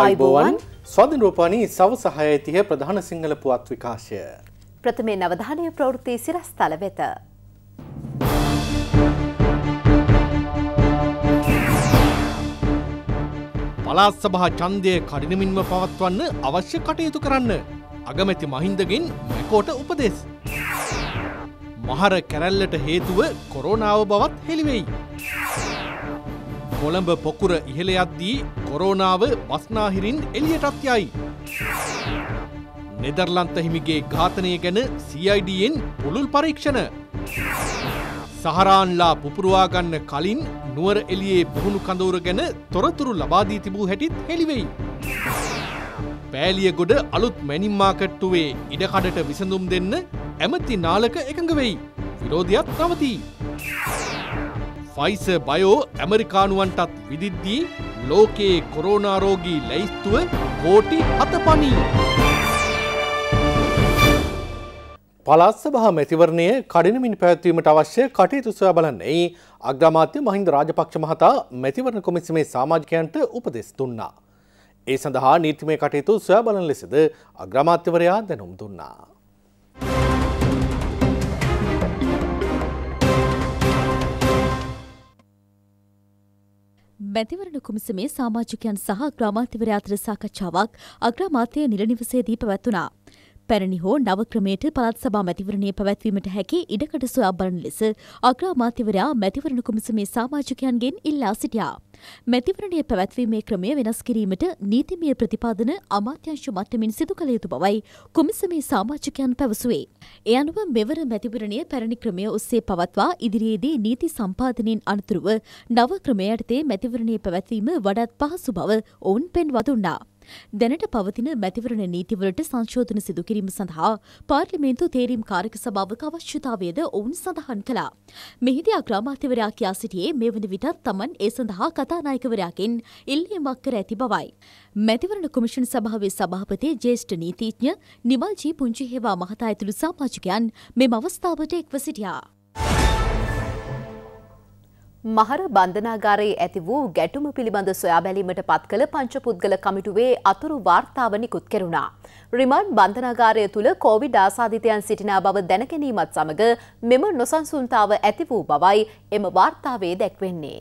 අයිබෝවන් ස්වධනරූපානී සවස හයතිය ප්‍රධාන සිංහල පුවත් විකාශය. ප්‍රථමේ නවධානය ප්‍රවෘත්ති සිරස්ථල වෙත. පලාත් සභහ චන්දය කඩිනමින්ම පවත්වන්න අවශ්‍ය කටයුතු කරන්න. අගමැති මහින්දගෙන් මැකෝට උපදෙස්. මහර කැරැල්ලට හේතුව කොරෝනාව බවත් හෙළිවෙයි. කොළඹ පොකුර ඉහළයද්දී කොරෝනාව බස්නාහිරින් එලියටත් යයි. නෙදර්ලන්ත හිමිගේ ඝාතනය ගැන CIDෙන් පුළුල් පරීක්ෂණ. සහරාන්ලා පුපුරවාගන්න කලින් නුවර එලියේ පුහුණු කඳවුර ගැන තොරතුරු ලබාදී තිබූ හැටිත් හෙළිවෙයි. පෑලියගොඩ අලුත් මැනිම් මාකට්ටුවේ ඉඩකඩට විසඳුම් දෙන්න ඇමති නාලක එකඟ වෙයි. විරෝධයක් නවතිී. ෆයිස බයෝ ඇමරිකානුවන්ටත් විදිද්දී ලෝකයේ කොරෝනාරෝගී ලැයිස්තුව කෝටි හත පනී. පලස්සභහ මැතිවරණය කඩිනමින් පැවැත්වීමට අවශ්‍ය කටයුතු සොයා බලන්නේ අග්‍රාමාත්‍ය මහින්ද රාජපක්ෂ මහතා මැතිවරණ කොමිසමේ සාමාජිකයන්ට උපදෙස් දුන්නා. ඒ සඳහා නීතිමය කටයුතු සොයා බලන ලෙසද අග්‍රාමාත්‍යවරයා දැනුම් දුන්නා. මැතිවරණ කුමිසමේ සාමාජිකයන් සහ අග්‍රාමාත්‍යවරයා අතර සාකච්ඡාවක් අග්‍රාමාත්‍ය නිල නිවසේදී පැවැත්වුණා. පැරණි හෝ නවක්‍රමයට පළත් සභා මැතිවරණය පැවැත්වීමට හැකි ඉඩකට සොයා බලන ලෙස අග්‍රාමාත්‍යවරයා මැතිවරණ කුමිසමේ සාමාජිකයන්ගෙන් ඉල්ලා සිටියා. මැතිවරණය පැවැත්වීමේ ක්‍රමය වෙනස් කිරීමට නීතිමය ප්‍රතිපාදන අමාත්‍යංශ මට්ටමින් සිදු කළ යුතු බවයි කුමිසමේ සාමාජිකයන් පැවසුවේ. ඒ අනුව මෙවර මැතිවරණය පැරණි ක්‍රමය ඔස්සේ පවත්වා ඉදිරියේදී නීති සම්පාදනයෙන් අනතුරුව නව ක්‍රමය යටතේ මැතිවරණය පැවැත්වීම වඩත් පහසු බව ඔවුන් පෙන්වා දුන්නා. දැනට පවතින මැතිවරණ නීතිවලට සංශෝධන සිදුකිරීම සඳහා පාර්ලිමේන්තු තේරීම් කාරක සභාවක අවශ්‍යතාවයද ඔවුන් සඳහන් කළා. මෙහිදී අග්‍රාමාත්‍යවරයා කියා සිටියේ මේ වන විටත් තමන් ඒ සඳහා කතානායකවරයාගෙන් ඉල්ලීමක් කර ඇති බවයි. මැතිවරණ කොමිෂන් සභාවේ සභාපති ජේෂ්ඨ නීතිඥ නිමල්ජී පුංචිහෙවා මහතා ඇතුළු සාමාජිකයන් මෙම අවස්ථාවට එක්ව සිටියා. මහර බන්ධනාගාරයේ ඇති වූ ගැටුම පිළිබඳ සොයා බැලීමට පත් කළ පංච පුද්ගල කමිටුවේ අතුරු වාර්තාව නිකුත් කෙරුණා. රිමන්ඩ් බන්ධනාගාරය තුළ කෝවිඩ් ආසාධිතයන් සිටිනා බව දැනගැනීමත් සමඟ මෙම නොසන්සුන්තාව ඇති වූ බවයි එම වාර්තාවේ දැක්වෙන්නේ.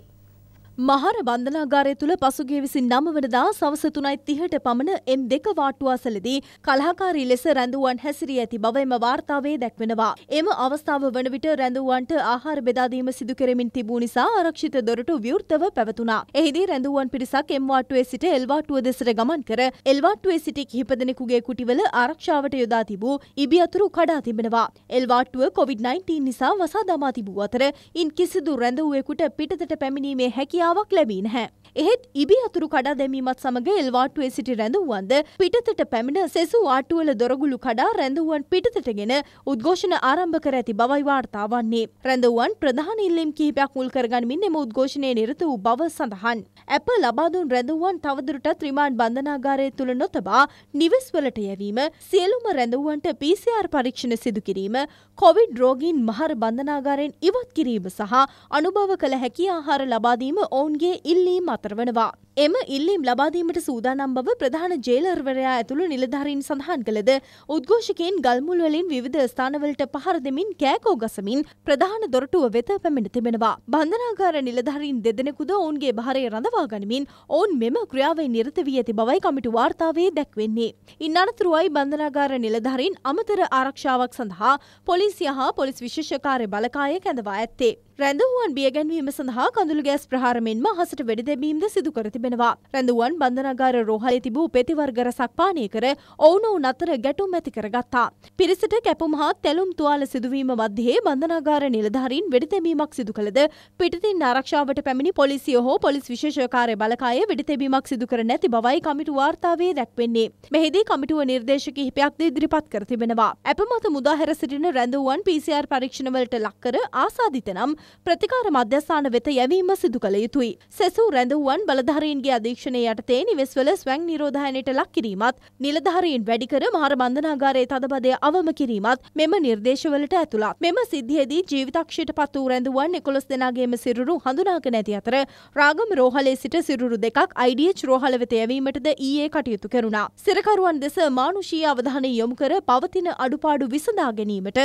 මහර බන්ධනාගාරය තුළ පසුගිය විසින් නම වනදා සවස තුනයි තිහට පමණ එම් දෙක වාට්ටුවාසලදී කලහකාරී ලෙස රැඳුවන් හැසිරී ඇති බව එම වාර්තාවේ දැක්වෙනවා. එම අවස්ථාව වන විට රැඳුවන්ට ආහාර බෙදාදීම සිදු කරමින් තිබූ නිසා ආරක්ෂිත දොරටු විවෘතව පැවතුණා. එහිදී රැඳුවන් පිරිසක් එම් වාට්ටුවේ සිට එල් වාට්ටුව දෙසට ගමන් කර එල් වාට්ටුවේ සිටි කිහිප දෙනෙකුගේ කුටිවල ආරක්ෂාවට යොදා තිබූ ඉබි අතුරු කඩා තිබෙනවා. එල් වාට්ටුව COVID-19 නිසා වසා දමා තිබූ අතර ඉන් කිසිදු රැඳවුවෙකුට පිටතට පැමිණීමේ හැකියාව අවස්ථාවක් ලැබී නැහැ. එහෙත් ඉබි අතුරු කඩා දැමීමත් සමඟ එල්වාටුවේ සිටි රැඳවුවන්ද පිටතට පැමිණ සෙසු ආටුවල දොරගුළු කඩා රැඳවුවන් පිටතටගෙන උද්ඝෝෂණ ආරම්භ කර ඇති බවයි වාර්තා වන්නේ. රැඳවුවන් ප්‍රධාන ඉල්ලීම් කිහිපයක් මුල් කරගනිමින් එම උද්ඝෝෂණය නිරත වූ බව සඳහන්. ඇප ලබා දුන් රැඳවුවන් තවදුරටත් රිමාන්ඩ් බන්ධනාගාරය තුල නොතබා නිවෙස්වලට යැවීම, සියලුම රැඳවුවන්ට PCR පරීක්ෂණ සිදු කිරීම, කොවිඩ් රෝගීන් මහර බන්ධනාගාරයෙන් ඉවත් කිරීම සහ අනුභව කළ හැකි ආහාර ලබා දීම ඔවුන්ගේ ඉල්ලීම් අතරවනවා. එම ඉල්ලීම් ලබාදීමට සූදානම් බව ප්‍රධාන ජේලර්වරයා ඇතුළු නිලධාරීන් සඳහන් කළද උද්ඝෝෂකයන් ගල්මුල්වලින් විවිධ ස්ථානවලට පහර දෙමින් කෑකෝ ගසමින් ප්‍රධාන දොරටුව වෙත පැමිණ තිබෙනවා. බන්ධනාගාර නිලධාරීන් දෙදෙනෙකුද ඔවුන්ගේ භාරය රඳවා ගනිමින් ඔවුන් මෙම ක්‍රියාවේ නිරත වී ඇති බවයි කමිටු වාර්තාවේ දැක්වෙන්නේ. ඉන් අනතුරුවයි බන්ධනාගාර නිලධාරීන් අමතර ආරක්ෂාවක් සඳහා පොලිසිය හා පොලිස් විශේෂ කාර්ය බලකාය කැඳවා ඇත්තේ. රැඳවුවන් බියගැන්වීම සඳහා කඳුළු ගෑස් ප්‍රහාර මෙන්ම අහසට වෙඩි දැමීම්ද සිදු කර තිබෙනවා. රැඳවුවන් බන්ධනාගාර රෝහලේ තිබූ පෙති වර්ග රසක් පානය කර ඔවුන් ඔවුන් අතර ගැටුම් ඇති කරගත්තා. පිරිසට කැපුම් හා තැලුම් තුවාල සිදුවීම මැද්දේ බන්ධනාගාර නිලධාරීන් වෙඩි දැමීමක් සිදු කළද පිටතින් ආරක්ෂාවට පැමිණි පොලිසිය හෝ පොලිස් විශේෂකාරය බලකායේ වෙඩි තැබීමක් සිදු කර නැති බවයි කමිටු වාර්තාවේ දැක්වෙන්නේ. මෙහිදී කමිටුව නිර්දේශ කිහිපයක්ද ඉදිරිපත් කර තිබෙනවා. අපමත මුදාහැර සිටින රැඳවුවන් PCR පරීක්ෂණවලට ලක් කර ආසාදිත නම් ප්‍රතිකාර මධ්‍යස්ථාන වෙත යැවීම සිදු කළ යුතුයි. සෙසු රැඳවුවන් බලධාරීන්ගේ අධීක්ෂණය යටතේ නිවෙස්වල ස්වැං නිරෝධායනයට ලක් කිරීමත් නිලධාරීන් වැඩිකර මහර බන්ධනාගාරයේ තදබදය අවම කිරීමත් මෙම නිර්දේශවලට ඇතුළත්. මෙම සිද්ධියේදී ජීවිතක්ෂයට පත් වූ රැඳවුවන් එකොළොස් දෙනාගේම සිරුරු හඳුනාගෙන ඇති අතර රාගම රෝහලේ සිට සිරුරු දෙකක් IDH රෝහල වෙත යැවීමටද ඊයේ e කටයුතු කරුණා. සිරකරුවන් දෙස මානුෂීය අවධානය යොමු කර පවතින අඩුපාඩු විසඳා ගැනීමට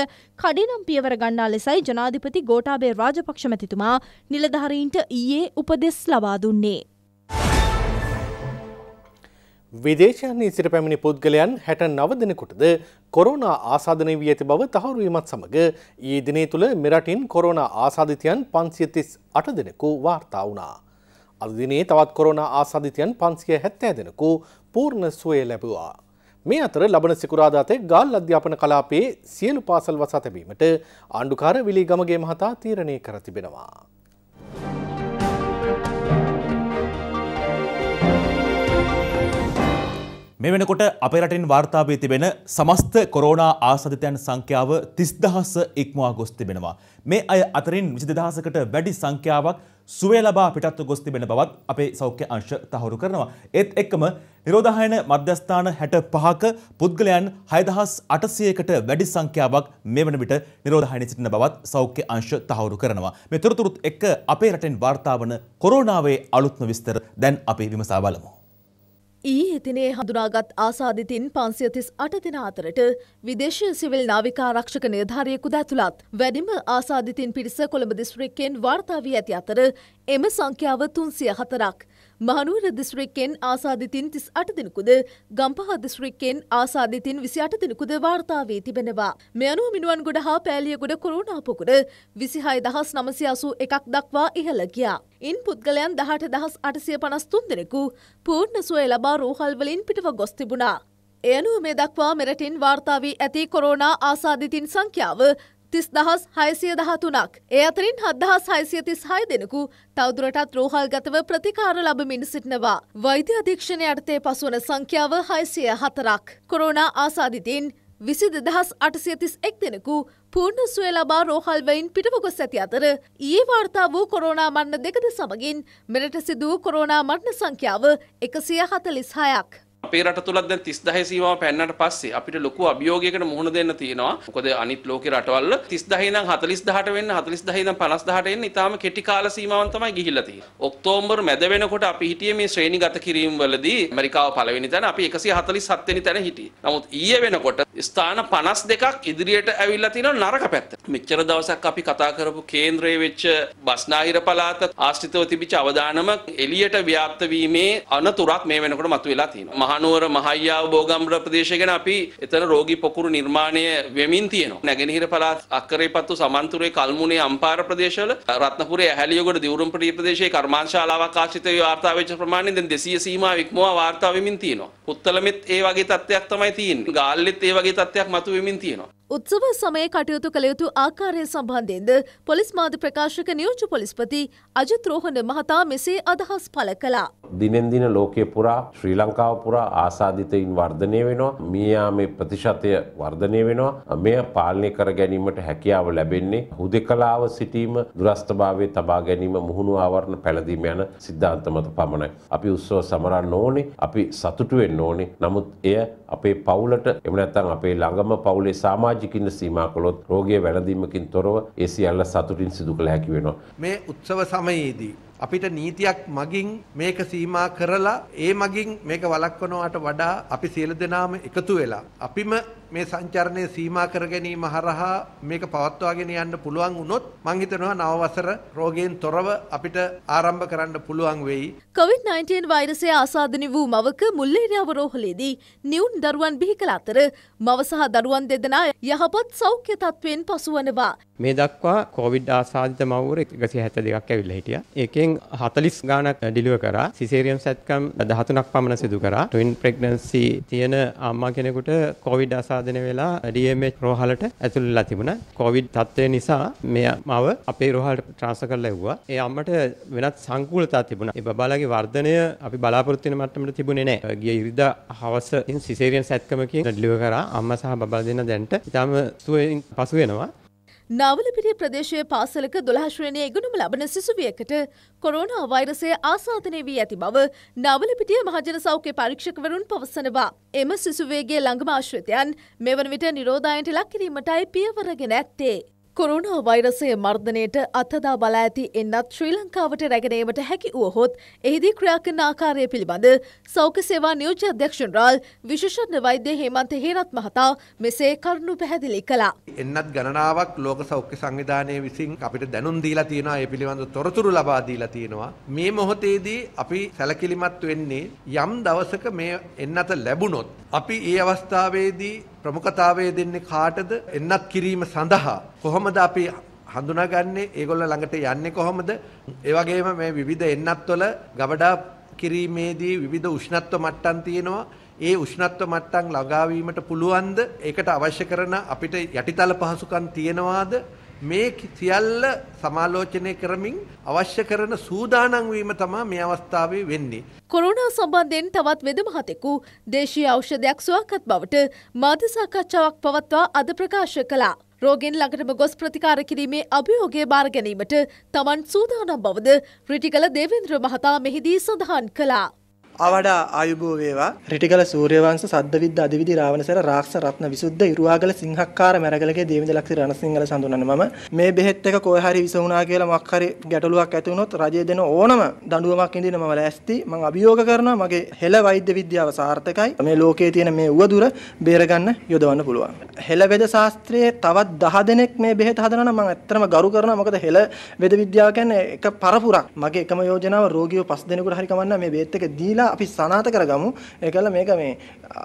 කඩිනම් පියවර ගන්නා ලෙසයි ජනාධිපති ගෝඨාභය රාජ රාජපක්ෂ මැතිතුමා නිලධාරීන්ට ඊයේ උපදෙස් ලබා දුන්නේ. විදේශයන්නේ සිට පැමිණි පුද්ගලයන් හැට නවදනකුටද කොරෝනා ආසාධනය වී ඇති බව තහවරුවීමත් සමඟ ඒ දිනේ තුළ මෙරටින් කොරෝනා ආසාධිතයන් පන්සියතිස් අට දෙනෙකු වාර්තා වුණා. අදදිනේ තවත් කොරෝනා ආසාධිතයන් පන්සිය හැත්තෑ දෙනකු පූර්ණ සුවය ලැබවා. මේ අතර ලබන සිකුරාදාතේ ගාල් අධ්‍යාපන කලාපයේ සියලු පාසල් වසා තැබීමට ආණ්ඩුකාර විලි ගමගේ මහතා තීරණය කර තිබෙනවා. මේ වෙනකොට අපේ රටින් වාර්තා වී තිබෙන සමස්ත කොරෝනා ආසාදිතයන් සංඛ්‍යාව 30000 ඉක්මවා ගොස් තිබෙනවා. මේ අය අතරින් 22000කට වැඩි සංඛ්‍යාවක් සුවේ ලබා පිටත්ව ගොස් තිබෙන බවත් අපේ සෞඛ්‍ය අංශ තහවුරු කරනවා. ඒත් එක්කම නිරෝධායන මධ්‍යස්ථාන 65ක පුද්ගලයන් 6800කට වැඩි සංඛ්‍යාවක් මේ වන විට නිරෝධායනයේ සිටින බවත් සෞඛ්‍ය අංශ තහවුරු කරනවා. මේ තොරතුරුත් එක්ක අපේ රටෙන් වාර්තා වන කොරෝනාවේ අලුත්ම විස්තර දැන් අපි විමසා බලමු. ඊ හිතිනේ හඳුනාගත් ආසාධිතින් පන්සියතිස් අට දෙෙන අතරට විදේශ සිවිල් නාවිකාරක්ෂක නිධාරයෙකු දැතුළත් වැඩිම ආසාධිතින් පිරිස කොළඹ දිස්ත්‍රික්කෙන් වාර්තාාවී ඇති අතර එම සංඛ්‍යාව තුන්සිය හතරක්. මහනුවර දිස්ත්‍රික්කෙන් ආසාධිතින් තිස් අට දෙනෙකුද ගම්පහ දිස්ත්‍රික්කෙන් ආසාධිතින් විසි අට දෙනෙකුද වාර්තා වී තිබෙනවා. මෙ අනුව මිනුවන් ගොඩ හා පෑලියගොඩ කොරුණාපොකුඩ විසිහයි දහස් නමසියාසූ එකක් දක්වා ඉහළ ගියා. ඉන් පුද්ගලයන් දහට දහස් අටසිය පනස්තුන් දෙනෙකු පූර්ණ සුවය ලබා රෝහල්වලින් පිටව ගොස් තිබුණා. එයනුව මේ දක්වා මෙරටින් වාර්තා වී ඇති කොරෝනා ආසාධිතින් සංඛ්‍යාව තිස් දහස් හයසිය දහතුනක් ඒ අතරින් හදදහස් හයිසිය තිස් හය දෙනකු තවදුරටත් රෝහල් ගතව ප්‍රතිකාර ලබමින් සිටිනවා. වෛද්‍ය අධීක්ෂණ යටතේ පසුවන සංඛ්‍යාව හයිසිය හතරක්. කොරෝනා ආසාධිතීන් විසි දෙදහස් අටසියතිස් එක් දෙෙනෙකු පූර්ණ සුවේ ලබා රෝහල්වයින් පිටවගොස් ඇති අතර ඒ වාර්තා වූ කොරෝනා මන්න දෙකද සමගින් මෙරට සිදුව කොරෝනා මටන සංඛ්‍යාව එකසිය හතලිස් හයක්. අපේ රට තුලත් දැන් 30000 සීමාව පැනනට පස්සේ අපිට ලොකු අභියෝගයකට මුහුණ දෙන්න තියෙනවා. මොකද අනිත් ලෝකේ රටවල් 30000 ඉඳන් 40000ට වෙන්න 40000 ඉඳන් 50000ට එන්න ඉතාලම කෙටි කාල සීමාවන් තමයි ගිහිල්ලා තියෙන්නේ. ඔක්තෝබර් මැද වෙනකොට අපි හිටියේ මේ ශ්‍රේණිගත කිරීම වලදී අමරිකාව පළවෙනි තැන අපි 147 වෙනි තැන හිටියේ. නමුත් ඊයේ වෙනකොට ස්ථාන 52ක් ඉදිරියට ඇවිල්ලා තියෙනවා නරක පැත්ත. මෙච්චර දවසක් අපි කතා කරපු කේන්ද්‍රයේ වෙච්ච බස්නාහිර පළාත ආශ්‍රිතව තිබිච්ච අවදානම එළියට ව්‍යාප්ත වීමේ අනතුරක් මේ වෙනකොට මතුවලා තියෙනවා. මහනුවර මහයියාව බෝගම්බර ප්‍රදේශය ගැන අපි එතන රෝගී පොකුරු නිර්මාණය වෙමින් තියෙනවා. නැගෙනහිර පළාත් අක්කරේපත්තු සමන්තුරේ කල්මුනේ අම්පාර ප්‍රදේශවල රත්නපුරේ ඇහැලියගොඩ දිවුරුම්පටි ප්‍රදේශයේ කර්මාන්ශාලාවක් ආශ්‍රිතව වාර්තා වෙච්ච ප්‍රමාණය දැන් 200 සීමා ඉක්මවා වාර්තා වෙමින් තියෙනවා. පුත්තලමෙත් ඒ වගේ තත්ත්වයක් තමයි තියෙන්නේ. ගාල්ලෙත් ඒ වගේ තත්ත්වයක් මතුවෙමින් තියෙනවා. උත්සව සමය කටයුතු කළ යුතු ආකාරය සම්බන්ධයෙන්ද පොලිස් මාධ්‍ය ප්‍රකාශක නියෝජ්‍ය පොලිස්පති අජිත් රෝහණ මහතා මෙසේ අදහස් පළ කළා. දිනෙන් දින ලෝකය පුරා ශ්‍රී ලංකාව පුරා ආසාධිතයින් වර්ධනය වෙනවා. මියයාමේ ප්‍රතිශතය වර්ධනය වෙනවා. මෙය පාලනය කර ගැනීමට හැකියාව ලැබෙන්නේ හුදෙකලාව සිටීම දුරස්ථභාවයේ තබා ගැනීම මුහුණු ආවරණ පැළඳීම යන සිද්ධාන්ත මත පමණයි. අපි උත්සව සමරන්න ඕනේ. අපි සතුටු වෙන්න ඕනේ. නමුත් එය අපේ පවුලට එහෙම නැත්නම් අපේ ළඟම පවුලේ සමාජ සමාජිකින්න සීමා කළොත් රෝගය වැළඳීමකින් තොරව ඒ සියල්ල සතුටින් සිදු කළ හැකි වෙනවා. මේ උත්සව සමයේදී අපිට නීතියක් මගින් මේක සීමා කරලා ඒ මගින් මේක වළක්වනවාට වඩා අපි සියලු දෙනාම එකතු වෙලා අපිම මේ සංචරණය සීමා කර ගැනීම හරහා මේක පවත්වාගෙන යන්න පුළුවන් වුණොත් මං හිතනවා නව වසර රෝගයෙන් තොරව අපිට ආරම්භ කරන්න පුළුවන් වෙයි. COVID-19 වෛරසය ආසාදනය වූ මවක මුල්ලේරිය අවරෝහලේදී නිවුන් දරුවන් බිහි කළ අතර මව සහ දරුවන් දෙදෙනා යහපත් සෞඛ්‍ය තත්ත්වයෙන් පසුවනවා. මේ දක්වා COVID ආසාදිත මව්වරු 142ක් ඇවිල්ලා හිටියා. ඒකෙන් ඉතින් 40 ගානක් ඩිලිවර් කරා. සිසේරියන් සැත්කම් 13ක් පමණ සිදු කරා. ට්වින් ප්‍රෙග්නන්සි තියෙන අම්මා කෙනෙකුට කොවිඩ් අසාධනය වෙලා DMH රෝහලට ඇතුළු වෙලා තිබුණා. කොවිඩ් තත්ත්වය නිසා මේ මව අපේ රෝහලට ට්‍රාන්ස්ෆර් කරලා ඇව්වා. ඒ අම්මට වෙනත් සංකූලතා තිබුණා. ඒ බබාලාගේ වර්ධනය අපි බලාපොරොත්තු වෙන මට්ටමට තිබුණේ නැහැ. ගිය ඉරිදා හවස සිසේරියන් සැත්කමකින් ඩිලිවර් කරා. අම්මා සහ බබා දෙන්න දැන්ට ඉතාලම සුවයෙන් පසු වෙනවා. නවලපිරිය ප්‍රදේශයේ පාසලක දොළහශ්‍රණය ඉගෙනුම ලබන සිසුවියකට කොරෝනා වෛරසය ආසාධනය වී ඇති බව නවලපිටිය මහජන සෞඛ්‍ය පරීක්ෂකවරුන් පවසනවා. එම සිසුවේගේ ළඟම ආශ්‍රිතයන් මෙවන විට නිරෝධායන්ට ලක් කිරීමටයි පියවරගෙන ඇත්තේ. කොරුණා වෛරසය මර්ධනයට අත්හදා බලා ඇති එන්නත් ශ්‍රී ලංකාවට රැගෙනීමට හැකි වුවහොත් එහිදී ක්‍රියාකරන ආකාරය පිළිබඳ සෞඛ්‍ය සේවා නියෝජ්‍ය අධ්‍යක්ෂණරාල් විශේෂඥ වෛද්‍ය හේමන්ත හේරත් මහතා මෙසේ කරුණු පැහැදිලි කළා. එන්නත් ගණනාවක් ලෝක සෞඛ්‍ය සංවිධානය විසින් අපිට දැනුම් දීලා තියෙනවා ඒ පිළිබඳ තොරතුරු ලබා දීලා තියෙනවා. මේ මොහොතේදී අපි සැලකිලිමත් වෙන්නේ යම් දවසක මේ එන්නත ලැබුණොත් අපි ඒ අවස්ථාවේදී ප්‍රමුඛතාවය දෙන්නේ කාටද? එන්නක් කිරීම සඳහා කොහොමද අපි හඳුනාගන්නේ? ඒගොල්ල ළඟට යන්නේ කොහොමද? ඒ වගේම මේ විවිධ එන්නත්වල ගබඩා කිරීමේදී විවිධ උෂ්ණත්ව මට්ටම් තියෙනවා. ඒ උෂ්ණත්ව මට්ටම් ළඟා වීමට පුළුවන්ද? ඒකට අවශ්‍ය කරන අපිට යටිතල පහසුකම් තියනවාද? මේ සියල්ල සමාලෝචනය කරමින් අවශ්‍ය කරන සූදානම් වීම තමයි මේ අවස්ථාවේ වෙන්නේ. කොරෝනා සම්බන්ධයෙන් තවත් වෙදමහතෙකු දේශීය ඖෂධයක් සුවකත් බවට මාධ්‍ය සාකච්ඡාවක් පවත්වා අද ප්‍රකාශ කළා. රෝගෙන් ළඟටම ගොස් ප්‍රතිකාර කිරීමේ අභියෝගය බාර ගැනීමට තමන් සූදානම් බවද රිටිකල දේවේන්ද්‍ර මහතා මෙහිදී සඳහන් කළා. අවඩා ආයුබෝ වේවා රිටිගල සූර්යවංශ සද්දවිද්ද අධිවිදි රාවණසර රාක්ෂ රත්න විසුද්ධ ඉරුවාගල සිංහක්කාර මැරගලගේ දේවිඳ ලක්ෂ රණසිංහල සඳුනන මම මේ බෙහෙත් එක කොහේ හරි විස වුණා කියලා මොකක් හරි ගැටලුවක් ඇති වුණොත් රජය දෙන ඕනම දඬුවමක් ඉදින මම ලෑස්ති මම අභියෝග කරනවා මගේ හෙළ වෛද්‍ය විද්‍යාව සාර්ථකයි මේ ලෝකයේ තියෙන මේ උවදුර බේරගන්න යොදවන්න පුළුවන් හෙළ වේද ශාස්ත්‍රයේ තවත් 10 දෙනෙක් මේ බෙහෙත් හදනවා නම් මම ඇත්තටම ගරු කරනවා මොකද හෙළ වේද විද්‍යාව කියන්නේ එක පරපුරක් මගේ එකම යෝජනාව රෝගියෝ 5 දෙනෙකුට හරි කමන්න මේ බෙහෙත් එක දීලා කියලා අපි සනාත කරගමු. ඒකල මේක මේ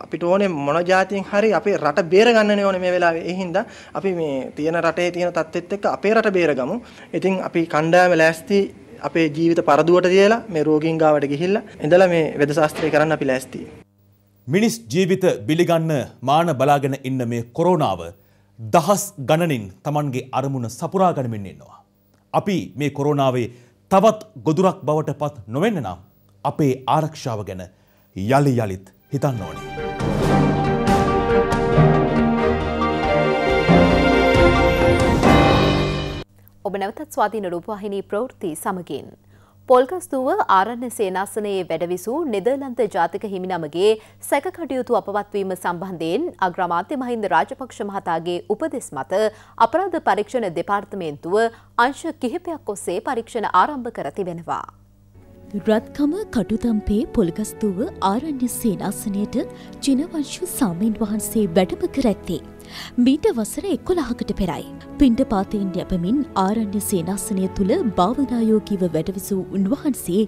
අපිට ඕනේ මොන જાතියෙන් හරි අපේ රට බේරගන්නනේ ඕනේ මේ වෙලාවේ. ඒ හින්දා අපි මේ තියෙන රටේ තියෙන තත්ත්වෙත් එක්ක අපේ රට බේරගමු. ඉතින් අපි කණ්ඩායම ලෑස්ති අපේ ජීවිත පරදුවට තියලා මේ රෝගීන් ගාවට ගිහිල්ලා ඉඳලා මේ වෙද ශාස්ත්‍රය කරන්න අපි ලෑස්තියි. මිනිස් ජීවිත බිලිගන්න මාන බලාගෙන ඉන්න මේ කොරෝනාව දහස් ගණනින් Tamanගේ අරමුණ සපුරා ගනිමින් ඉන්නවා. අපි මේ කොරෝනාවේ තවත් ගොදුරක් බවට පත් නොවෙන්න නම් අපේ ආරක්ෂාව ගැන යළි යළිත් හිතන්න ඕනේ. ඔබ නැවතත් ස්වාධීන රූපවාහිනී ප්‍රවෘත්ති සමගින්. පොල්ගස්තුව ආරණ්‍ය සේනාසනයේ වැඩවිසූ නෙදර්ලන්ත ජාතික හිමිනමගේ සැකකටයුතු අපවත්වීම සම්බන්ධයෙන් අග්‍රමාත්‍ය මහින්ද රාජපක්ෂ මහතාගේ උපදෙස් මත අපරාධ පරීක්ෂණ දෙපාර්තමේන්තුව අංශ කිහිපයක් ඔස්සේ පරීක්ෂණ ආරම්භ කර තිබෙනවා. රත්කම කටුතම්පේ පොළගස්තුව ආරණ්‍ය සේනාසනයට චිනවංශු සාමීන් වහන්සේ වැඩම කර ඇත්තේ. මීට වසර එකොළහකට පෙරයි. පින්ඩ පාතයෙන් යැපමින් ආරණ්‍ය සේනස්සනය තුළ භාවනායෝගීව වැඩවිසූ උන්වහන්සේ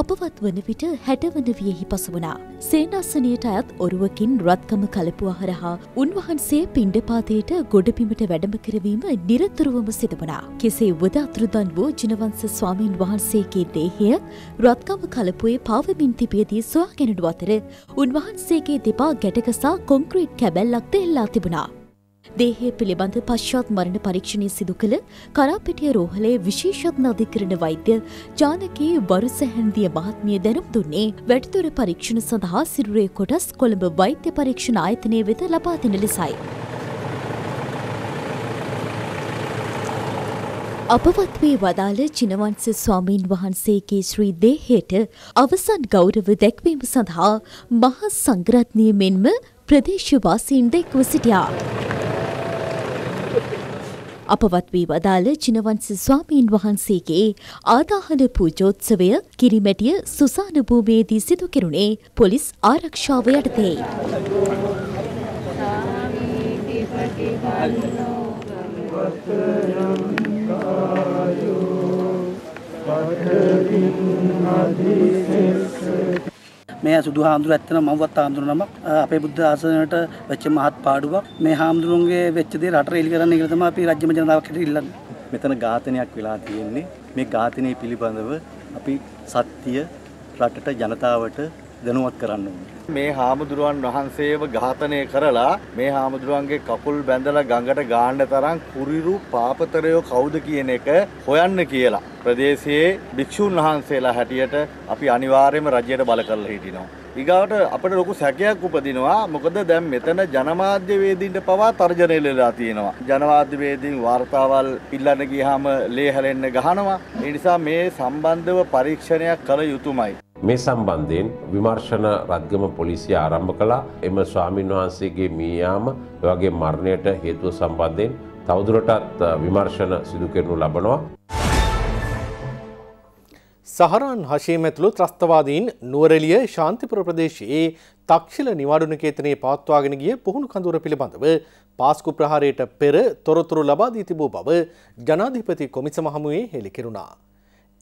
අපවත් වන විට හැටවන වියෙහි පසුවනා. සේනස්සනයට අයත් ඔරුවකින් රත්කම කලපුවා හරහා උන්වහන්සේ පිණ්ඩපාතයට ගොඩපිමට වැඩම කරවීම නිරතුරුවම සිදවනා. කෙසේ වද අතුරුදන් වූ ජනවංස ස්වාමීන් වහන්සේගේ දේහය රත්කම කලපුේ පාවමින් තිබියදී සොයා ගැනඩු අතර උන්වහන්සේගේ දෙපා ගැටකසා කොංක්‍රීට් කැබැල්ලක්ද එල්ලා තිබුණා. දේහය පිළිබඳ පශ්චාත් මරණ පරීක්ෂණය සිදු කළ කරාපිටිය රෝහලේ විශේෂඥ අධිකරණ වෛද්‍ය ජානකී වරුසැහන්දිය මහත්මිය දැනුම් දුන්නේ වැඩිදුර පරීක්ෂණ සඳහා සිරුරේ කොටස් කොළඹ වෛද්‍ය පරීක්ෂණ ආයතනය වෙත ලබා දෙන ලෙසයි. අපවත් වී වදාළ චිනවංශ ස්වාමීන් වහන්සේගේ ශ්‍රී දේහයට අවසන් ගෞරව දැක්වීම සඳහා මහ සංග්‍රහණීය මෙන්ම ප්‍රදේශවාසීන් දෙක්ව සිටියා. අපවත් වී වදාළ චිනවංශ ස්වාමීන් වහන්සේගේ ආදාහන පූජෝත්සවය කිරිමැටිය සුසාන භූමියේදී සිදු කෙරුණේ පොලිස් ආරක්ෂාව යටතේයි. පතරින් අධිසෙස්සේ මේ සුදු හාමුදුර ඇත්තන මවත් හාමුදුර නමක් අපේ බුද්ධ ආසනයට වෙච්ච මහත් පාඩුවක් මේ හාමුදුරුවන්ගේ වෙච්ච දේ රට රෙලි කරන්න කියලා තමයි අපි රාජ්‍යම ජනතාවක් හිට ඉල්ලන්නේ මෙතන ඝාතනයක් වෙලා තියෙන්නේ මේ ඝාතනයේ පිළිබඳව අපි සත්‍ය රටට ජනතාවට දැනුවත් කරන්න මේ හාමුදුරුවන් වහන්සේව ඝාතනය කරලා මේ හාමුදුරුවන්ගේ කකුල් බැඳලා ගඟට ගාන්න තරම් කුරිරු පාපතරයෝ කවුද කියන එක හොයන්න කියලා ප්‍රදේශයේ භික්ෂුන් වහන්සේලා හැටියට අපි අනිවාර්යයෙන්ම රජයට බල කරලා හිටිනවා. ඊගාවට අපිට ලොකු සැකයක් උපදිනවා මොකද දැන් මෙතන ජනමාධ්‍ය වේදින්ට පවා තර්ජනය ලැබලා තියෙනවා. ජනමාධ්‍ය වේදින් වාර්තාවල් ඉල්ලන්න ගියාම ලේ හැලෙන්න ගහනවා. ඒ නිසා මේ සම්බන්ධව පරීක්ෂණයක් කළ යුතුමයි. මේ සම්බන්ධයෙන් විමර්ශන රද්ගම පොලිසිය ආරම්භ කළා එම ස්වාමීන් වහන්සේගේ මීයාම වගේ මරණයට හේතුව සම්බන්ධයෙන් තවදුරටත් විමර්ශන සිදු කරනු ලබනවා. සහරන් හශීම ඇතුළු ත්‍රස්තවාදීන් නුවරලිය ශාන්තිපුර ප්‍රදේශයේ තක්ෂිල නිවාඩුන කේතනයේ පවත්වාගෙන ගිය පුහුණු කඳුර පිළිබඳව පාස්කු ප්‍රහාරයට පෙර තොරතුරු ලබාදී තිබූ බව ජනාධිපති කොමිස මහමුවේ හෙළිකිරුණා.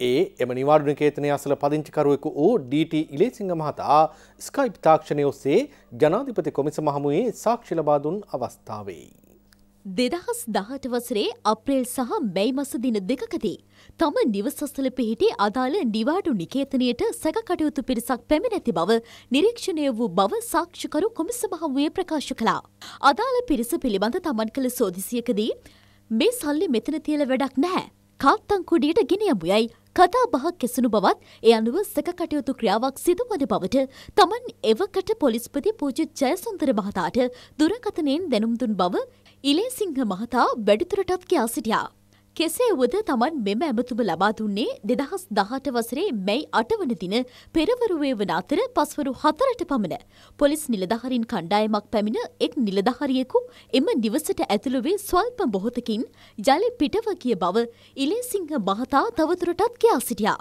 ඒ එම නිවාර්ණ කේතනය අසල පදිංචිකරුවෙකු වූ ඩට ඉලේසිංහ මහතා ස්කයිප් තාක්ෂණය ඔස්සේ ජනාධිපති කොමිස මහමුවේ සාක්ෂිලබාදුන් අවස්ථාවයි. දෙදහස් දහට වසරේ අප්‍රේල් සහ මැයි මස දින දෙකකදී. තම නිවසස්ථල පිහිටි අදාළ නිවාඩු නිකේතනයට සැකටයුතු පිරිසක් පැමිණැති බව නිරීක්ෂණය වූ බව සාක්ෂිකරු කොමිස මහමුවේ ප්‍රකාශ කලා. අදාළ පිරිස පිළිබඳ තමන් කළ සෝදිසියකදී මේ සල්ලි මෙතන තියල වැඩක් නැහැ. කාත්තංකුඩියට ගෙනියමු යයි කතා බහක් කෙසුණු බවත් ඒ අනුව සැක කටයුතු ක්‍රියාවක් සිදුවන බවට තමන් එවකට පොලිස්පති පූජිත් ජයසුන්දර මහතාට දුරකථනයෙන් දැනුම් දුන් බව ඉලේසිංහ මහතා වැඩිදුරටත් කියා සිටියා. කෙසේ වුවද තමන් මෙම ඇමතුම ලබා දුන්නේ දෙදහස් දහට වසරේ මැයි අටවන දින පෙරවරුවේ වන අතර පස්වරු හතරට පමණ. පොලිස් නිලධහරින් කණ්ඩායමක් පැමිණ එක් නිලධහරියෙකු එම නිවසට ඇතුළුවේ ස්වල්ප බොහොතකින් ජලෙ පිටව කිය බව ඉලේසිංහ මහතා තවතුරටත් කියා සිටියා.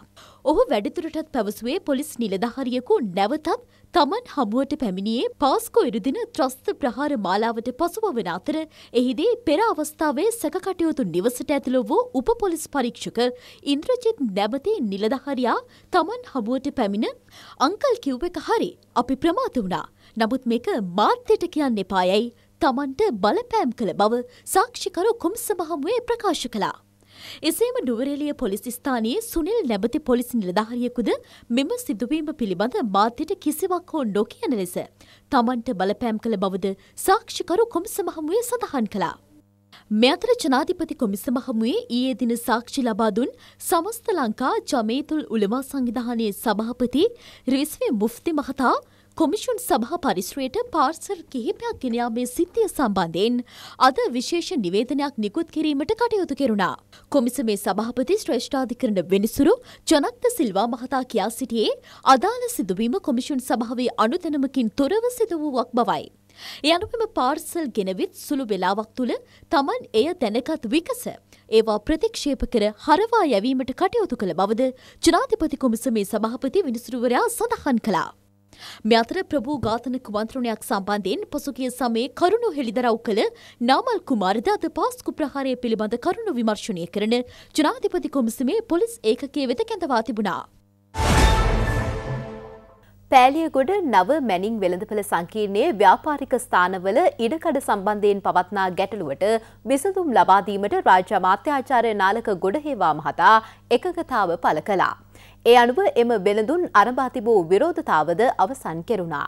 ඔහු වැඩිතුරටත් පැවසුවේ පොලිස් නිලධහරියෙකු නැවතත් තමන් හමුවට පැමිණියේ පාස්කෝ ඉරිදින ත්‍රස්ත ප්‍රහාර මාලාවට පසුව වන අතර එහිදී පෙර අවස්ථාවේ සැකකටයුතු නිවසට ඇතුළු වූ උපපොලිස් පරීක්ෂක ඉන්ද්‍රජිත් නැමති නිලධහරයා තමන් හමුවට පැමිණ අංකල් කිව් එක හරි අපි ප්‍රමාත වුණා. නමුත් මේක මාත්‍යයට කියන්න එපායයි තමන්ට බලපෑම් කළ බව සාක්ෂිකරු කුම්ස මහමුවේ ප්‍රකාශ කලා. එසේම නුවරඑළිය පොලිස් ස්ථානයේ සුනිල් නැබති පොලිස් නිලධාරියෙකුද මෙම සිදුවීම පිළිබඳ මාධ්‍යට කිසිවක් හෝ නොකියන ලෙස තමන්ට බලපෑම් කළ බවද සාක්ෂිකරු කොමිසම හමුවේ සඳහන් කළා. මෙ අතර ජනාධිපති කොමිසම හමුවේ ඊයේ දින සාක්ෂි ලබා දුන් සමස්ත ලංකා ජමේතුල් උලමා සංවිධානයේ සභාපති රිස්වි මුෆ්ති මහතා කොමිෂන් සභා පරිශ්‍රයට පාර්සල් කිහිපයක් ගෙනයාමේ සිද්ධිය සම්බන්ධයෙන් අද විශේෂ නිවේදනයක් නිකුත් කිරීමට කටයුතු කෙරුණා. කොමිසමේ සභාපති ශ්‍රේෂ්ඨාධිකරණ වෙනසුරු ජනත්ත සිල්වා මහතා කියා සිටියේ අදාළ සිදුවීම කොමිෂන් සභාවේ අනුදැනමකින් තොරව සිදු වූවක් බවයි. යනුපෙම පාර්සල් ගෙනවිත් සුළු වෙලාවක් තුළ තමන් එය දැනකත් විකස ඒවා ප්‍රතික්ෂේප කර හරවා යැවීමට කටයුතු කළ බවද ජනාධිපති කොමිසමේ සභාපති විනිසුරුවරයා සඳහන් කළා. මේ අතර ප්‍රභූ ඝාතන කුමන්ත්‍රණයක් සම්බන්ධයෙන් පසුගිය සමයේ කරුණු හෙළිදරව් කළ නාමල් කුමාරද අද පාස්කු ප්‍රහාරය පිළිබඳ කරුණු විමර්ශනය කරන ජනාධිපති කොමිසමේ පොලිස් ඒකකයේ වෙත කැඳවා තිබුණා. පෑලියගොඩ නව මැනිින් වෙළඳපළ සංකීර්ණයේ ව්‍යාපාරික ස්ථානවල ඉඩකඩ සම්බන්ධයෙන් පවත්නා ගැටලුවට විසඳුම් ලබාදීමට රාජ්‍ය මාත්‍යාචාරය නාලක ගොඩහේවා මහතා එකගතාව පළ කලා. ඒ අනුව එම වෙනදුන් අරඹා තිබූ විරෝධතාවද අවසන් කෙරුණා.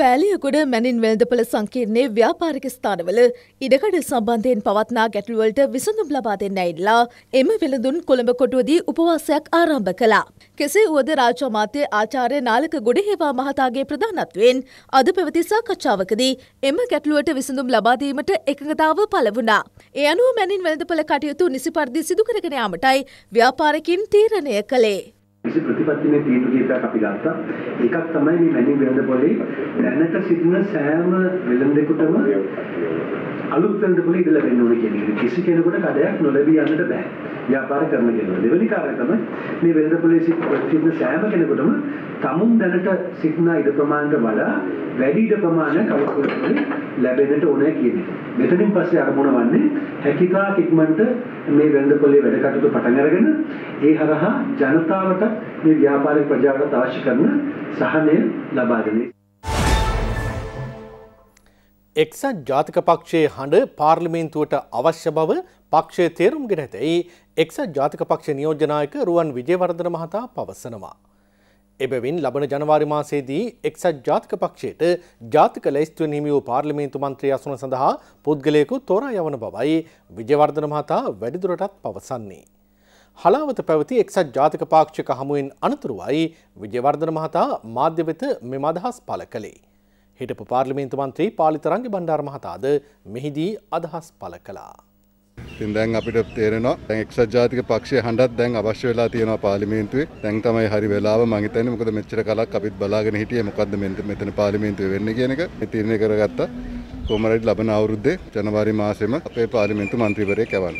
පෑලියකුඩ මැනින් වෙළඳපළ සංකීර්ණයේ ව්‍යාපාරික ස්ථානවල ඉඩකඩ සම්බන්ධයෙන් පවත්නා ගැටලුවලට විසඳුම් ලබා දෙන්න ඇඉල්ලා එම වෙළඳුන් කොළඹ කොටුවදී උපවාසයක් ආරම්භ කළා. කෙසේ වුවද රාජ්‍යමාත්‍ය ආචාර්ය නාලක ගොඩහේවා මහතාගේ ප්‍රධානත්වයෙන් අද පැවති සාකච්ඡාවකදී එම ගැටලුවට විසඳුම් ලබා දීමට එකඟතාව පළ වුණා. ඒ අනුව මැනින් වෙළඳපළ කටයුතු නිසි පරිදි සිදු කරගෙන යාමටයි ව්‍යාපාරිකින් තීරණය කළේ. කිසි ප්‍රතිපත්තිමේ තීන්දුව කීපයක් අපි ගත්තා. එකක් තමයි මේ මැනි වෙළඳපොලේ දැනට සිදුවන සෑම වෙළඳෙකුටම අලුත් කරන්න මොකද ලැබෙන්න ඕනේ කියන එක. කිසි කෙනෙකුට කඩයක් නොලැබී යන්නට බෑ. ව්‍යාපාර කරන කෙනා. දෙවෙනි කාර්යය තමයි මේ වෙළඳ පොලේසි ප්‍රතිපද සෑම කෙනෙකුටම තමුන් දැනට සිටින ඉඩ ප්‍රමාණයට වඩා වැඩි ඉඩ ප්‍රමාණයක් කවුරුත් ලැබෙන්නට ඕනේ කියන එක. මෙතනින් පස්සේ අරමුණ වන්නේ හැකිතා ඉක්මනට මේ වෙළඳ පොලේ වැඩ කටයුතු පටන් අරගෙන ඒ හරහා ජනතාවට මේ ව්‍යාපාරික ප්‍රජාවට අවශ්‍ය කරන සහනය ලබා දෙන්නේ. එක්සත් ජාතික පක්ෂයේ හඬ පාර්ලිමේන්තුවට අවශ්‍ය බව පක්ෂය තේරුම්ගෙන ඇතැයි එක්සත් ජාතික පක්ෂ නියෝජනායක රුවන් විජයවර්ධන මහතා පවසනවා. එබැවින් ලබන ජනවාරි මාසයේදී එක්සත් ජාතික පක්ෂයට ජාතික ලැයිස්තුව හිමියූ පාර්ලිමේන්තු මන්ත්‍රී අසුන සඳහා පුද්ගලයෙකු තෝරා යවන බවයි විජයවර්ධන මහතා වැඩිදුරටත් පවසන්නේ. හලාවත පැවති එක්සත් ජාතික පාක්ෂික හමුවෙන් අනතුරුවයි විජයවර්ධන මහතා මාධ්‍ය වෙත මෙම අදහස් පළ කළේ. හිටපු පාර්ලිමේන්තු මන්ත්‍රී පාලිතරංග බණ්ඩාර මහතාද මෙහිදී අදහස් පළ කළා. ඉතින් දැන් අපිට තේරෙනවා දැන් එක්සත් ජාතික පක්ෂය හඬත් දැන් අවශ්‍ය වෙලා තියෙනවා පාර්ලිමේන්තුවේ. දැන් තමයි හරි වෙලාව මම හිතන්නේ මොකද මෙච්චර කලක් අපිත් බලාගෙන හිටියේ මොකද්ද මෙතන පාර්ලිමේන්තුවේ වෙන්නේ කියන එක තීරණය කරගත්තා. කොමරට ලබන අවුරුද්දේ ජනවාරි මාසෙම අපේ පාර්ලිමේන්තු මන්ත්‍රීවරයෙක් එවන්න.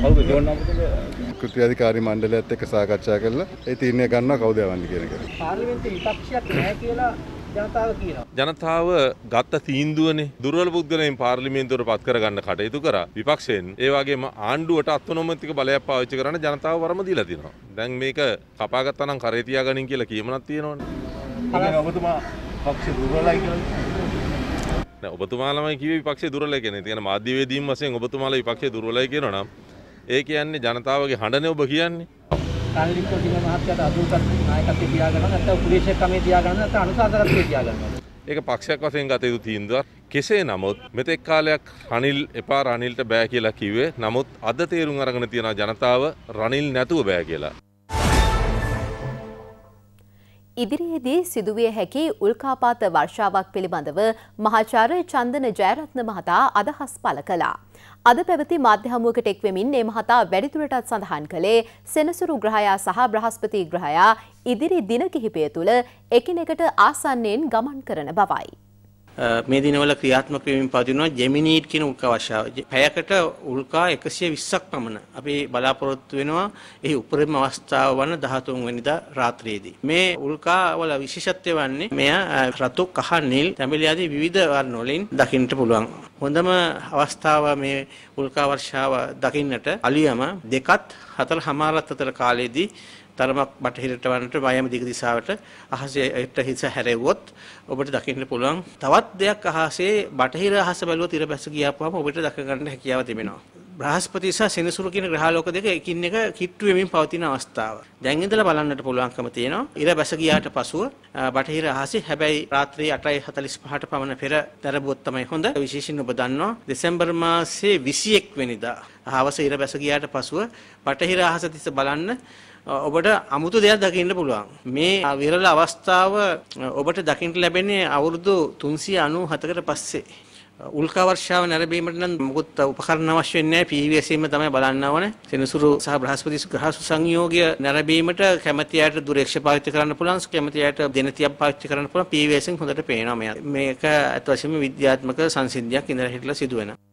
කවුද ජෝන් අපිට කෘතියාධිකාරී මණ්ඩලයත් එක්ක සාකච්ඡා කරලා ඒ තීරණය ගන්නවා කවුද යවන්නේ කියන එක. පාර්ලිමේන්තු විපක්ෂයක් නැහැ කියලා ජනතාව ගත්ත තීන්දුවනේ දුර්වල පුද්ගලයන් පාර්ලිමේන්තුවට පත් කරගන්න කටයුතු කරා. විපක්ෂයෙන් ඒ වගේම ආණ්ඩුවට අත්නොමතික බලයක් පාවිච්චි කරන ජනතාව වරම දීලා තිනවා. දැන් මේක කපාගත්තා නම් කරේ තියාගනින් කියලා කියමනක් තියෙනවනේ. ඔබතුමා පක්ෂේ දුර්වලයි කියලා නෑ ඔබතුමාලමයි කිව්වේ විපක්ෂේ දුර්වලයි කියන්නේ. ඒ කියන්නේ මාධ්‍යවේදීන් වශයෙන් ඔබතුමාලා විපක්ෂේ දුර්වලයි කියනවා නම් ඒ කියන්නේ ජනතාවගේ හඬනේ ඔබ කියන්නේ. කල්ලික්ක දින මහත්තයාට අදූටත් නායකත්වය තියාගන්න නැත්නම් උපදේශකකමේ තියාගන්න නැත්නම් අනුසාධකත්වයේ තියාගන්න. ඒක පක්ෂයක් වශයෙන් ගත යුතු තීන්දුවක්. කෙසේ නමුත් මෙතෙක් කාලයක් රනිල් එපා රනිල්ට බෑ කියලා කිව්වේ. නමුත් අද තේරුම් අරගෙන තියෙන ජනතාව රනිල් නැතුව බෑ කියලා. ඉදිරියේදී සිදුවිය හැකි උල්කාපාත වර්ෂාවක් පිළිබඳව මහාචාර්ය චන්දන ජයරත්න මහතා අදහස් පළ කළා. අද පැවති මාධ්‍ය හමුවකට එක්වෙමින් මේ මහතා වැඩිදුරටත් සඳහන් කළේ සෙනසුරු ග්‍රහයා සහ බ්‍රහස්පති ග්‍රහයා ඉදිරි දින කිහිපය තුළ එකිනෙකට ආසන්නයෙන් ගමන් කරන බවයි. මේ දිනවල ක්‍රියාත්මක වීමෙන් පවතිනවා ජෙමිනීඩ් කියන උල්ක අවශ්‍යාව. පැයකට උල්කා 120ක් පමණ අපි බලාපොරොත්තු වෙනවා එහි උපරිම අවස්ථාව වන 13 වෙනිදා රාත්‍රියේදී. මේ උල්කා වල විශේෂත්වය වන්නේ මෙය රතු කහ නිල් තැඹිලි ආදී විවිධ වර්ණ වලින් දකින්නට පුළුවන්. හොඳම අවස්ථාව මේ උල්කා වර්ෂාව දකින්නට අලියම දෙකත් හතරමාරත් අතර කාලයේදී තරමක් බටහිරට වන්නට වයම දිග දිසාවට අහසයට හිස හැරෙව්වොත් ඔබට දකින්න පුළුවන් තවත් දෙයක් අහසේ බටහිර අහස බැලුවොත් ඉර බැස ගියාපුවම ඔබට දක ගන්න හැකියාව තිබෙනවා. බ්‍රහස්පති සහ සෙනසුරු කියන ග්‍රහලෝක දෙක එකින් එක කිට්ටු වෙමින් පවතින අවස්ථාව. දැන් ඉඳලා බලන්නට පුළුවන්කම තියෙනවා. ඉර බැස ගියාට පසුව බටහිර අහසේ හැබැයි රාත්‍රී 8:45ට පමණ පෙර දරබුවොත් තමයි හොඳ. විශේෂයෙන් ඔබ දන්නවා දෙසැම්බර් මාසයේ 21 වෙනිදා හවස ඉර බැස ගියාට පසුව බටහිර අහස තිස්ස බලන්න ඔබට අමුතු දෙයක් දකින්න පුළුවන්. මේ විරල අවස්ථාව ඔබට දකින්න ලැබෙන්නේ අවුරුදු 397කට පස්සේ. උල්කා වර්ෂාව නැරඹීමට නම් මොකුත් උපකරණ අවශ්‍ය වෙන්නේ නැහැ. PVS එකම තමයි බලන්න ඕනේ. සෙනසුරු සහ බ්‍රහස්පති ග්‍රහ සුසංයෝගය නැරඹීමට කැමැති අයට දුරේක්ෂ පාවිච්චි කරන්න පුළුවන්. කැමැති අයට දෙනතියක් පාවිච්චි කරන්න පුළුවන්. PVS එකෙන් හොඳට පේනවා මේක. මේක අත් වශයෙන්ම විද්‍යාත්මක සංසිද්ධියක් ඉඳලා හිටලා සිදුවෙනවා.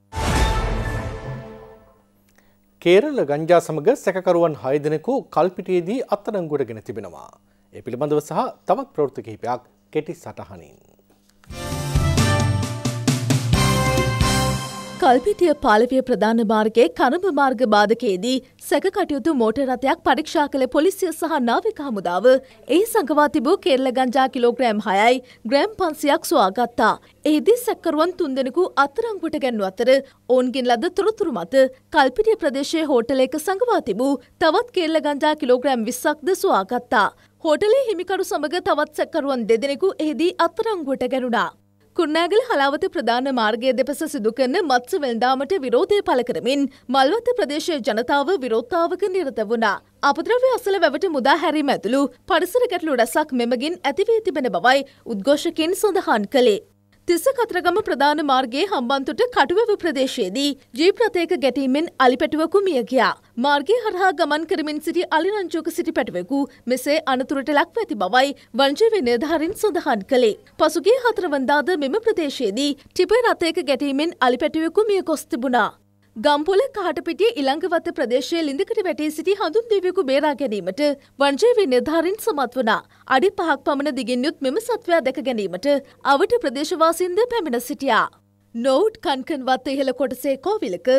කේරල ගංජා සමග සැකකරුවන් හය දෙනෙකු කල්පිටියේදී අත්අඩංගුවට ගෙන තිබෙනවා. ඒ පිළිබඳව සහ තවත් ප්‍රවෘත්ති කිහිපයක් කෙටි සටහනින්. කල්පිටිය පාලවිය ප්‍රධාන මාර්ගයේ කරඹ මාර්ග බාධකයේදී සැකකටයුතු මෝටර් රථයක් පරීක්ෂා කළ පොලිසිය සහ නාවික හමුදාව එහි සඟවා තිබූ කේරළ ගංජා කිලෝග්‍රෑම් 6යි ග්‍රෑම් 500ක් සොයාගත්තා. එහිදී සැකකරුවන් තුන්දෙනෙකු අත්අඩංගුවට ගැන්වූ අතර ඔවුන්ගෙන් ලද තොරතුරු මත කල්පිටිය ප්‍රදේශයේ හෝටලයක සඟවා තිබූ තවත් කේරළ ගංජා කිලෝග්‍රෑම් 20ක්ද සොයාගත්තා. හෝටලේ හිමිකරු සමග තවත් සැකකරුවන් දෙදෙනෙකු එහිදී අත්අඩංගුවට ගැනුණා. කුරුණෑගල හලාවත ප්‍රධාන මාර්ගය දෙපස සිදු කරන මත්ස වෙළඳාමට විරෝධය පළ කරමින් මල්වත්ත ප්‍රදේශයේ ජනතාව විරෝධතාවක නිරත වුණා. අපද්‍රව්‍ය අසල වැවට මුදා හැරීම ඇතුළු පරිසර ගැටලු රැසක් මෙමගින් ඇතිවී තිබෙන බවයි උද්ඝෝෂකයන් සඳහන් කළේ. තිස කතරගම ප්‍රධාන මාර්ගයේ හම්බන්තොට කටුවැව ප්‍රදේශයේදී ජීප් රථයක ගැටීමෙන් අලිපැටුවකු මිය ගියා. මාර්ගය හරහා ගමන් කරමින් සිටි අලිරංචුවක සිටි පැටවෙකු මෙසේ අනතුරට ලක්ව ඇති බවයි වංජීවී නිලධාරීන් සඳහන් කළේ. පසුගිය හතරවනදාද මෙම ප්‍රදේශයේදී ටිපේ රථයක ගැටීමෙන් අලිපැටුවෙකු මිය ගොස් තිබුණා. ගම්පොල කාටපිටිය ඉළංගවත ප්‍රදේශයේ ලිඳකට වැටී සිටි හඳුන් දෙවියෙකු බේරා ගැනීමට වංජේවි නිර්ධාරින් සමත් වුණා. අඩි පහක් පමණ දිගින් යුත් මෙම සත්වයා දැක ගැනීමට අවට ප්‍රදේශවාසීන්ද පැමිණ සිටියා. නෝට් කන්කන් වත්ත ඉහළ කොටසේ කෝවිලක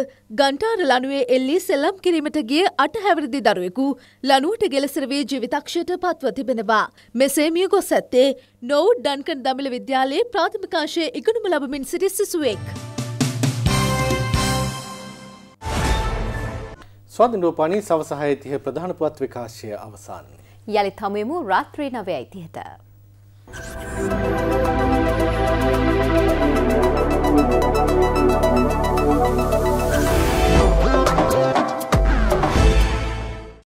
ගන්ටාර ලනුවේ එල්ලී සෙල්ලම් කිරීමට ගිය අට හැවිරිදි දරුවෙකු ලනුවට ගෙලසිර වී ජීවිතක්ෂයට පත්ව තිබෙනවා. මෙසේ මිය ගොස් ඇත්තේ නෝට් ඩන්කන් දමිළ විද්‍යාලයේ ප්‍රාථමිකාංශයේ ඉගෙනුම ලබමින් සිටි සිසුවෙක්. ස්වාධින් රූපානී සවස 6:30 ප්‍රධාන පුවත් විකාශය අවසන්. යලිත් හමුවෙමු රාත්‍රී 9:30ට.